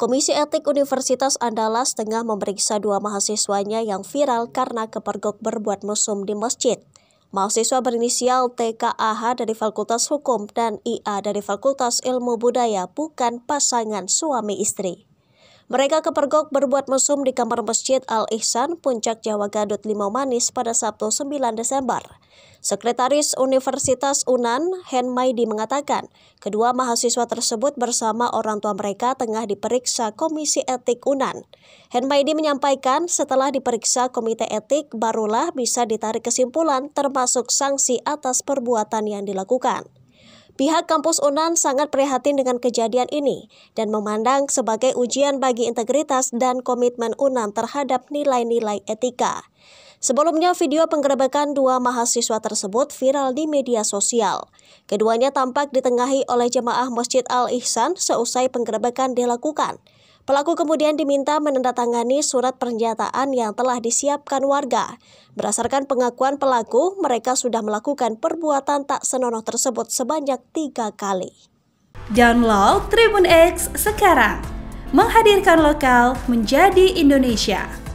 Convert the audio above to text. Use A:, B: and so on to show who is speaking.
A: Komisi Etik Universitas Andalas tengah memeriksa dua mahasiswanya yang viral karena kepergok berbuat mesum di masjid. Mahasiswa berinisial TKAH dari Fakultas Hukum dan IA dari Fakultas Ilmu Budaya bukan pasangan suami istri. Mereka kepergok berbuat mesum di kamar Masjid Al-Ihsan, Puncak Jawa Gadut Limau Manis pada Sabtu 9 Desember. Sekretaris Universitas Unan, Hen Maidi mengatakan, kedua mahasiswa tersebut bersama orang tua mereka tengah diperiksa Komisi Etik Unan. Hen Maidi menyampaikan setelah diperiksa Komite Etik barulah bisa ditarik kesimpulan termasuk sanksi atas perbuatan yang dilakukan. Pihak kampus Unan sangat prihatin dengan kejadian ini dan memandang sebagai ujian bagi integritas dan komitmen Unan terhadap nilai-nilai etika. Sebelumnya video penggerebekan dua mahasiswa tersebut viral di media sosial. Keduanya tampak ditengahi oleh jemaah Masjid Al-Ihsan seusai penggerebekan dilakukan. Pelaku kemudian diminta menandatangani surat pernyataan yang telah disiapkan warga. Berdasarkan pengakuan pelaku, mereka sudah melakukan perbuatan tak senonoh tersebut sebanyak tiga kali. Download Tribun X sekarang, menghadirkan lokal menjadi Indonesia.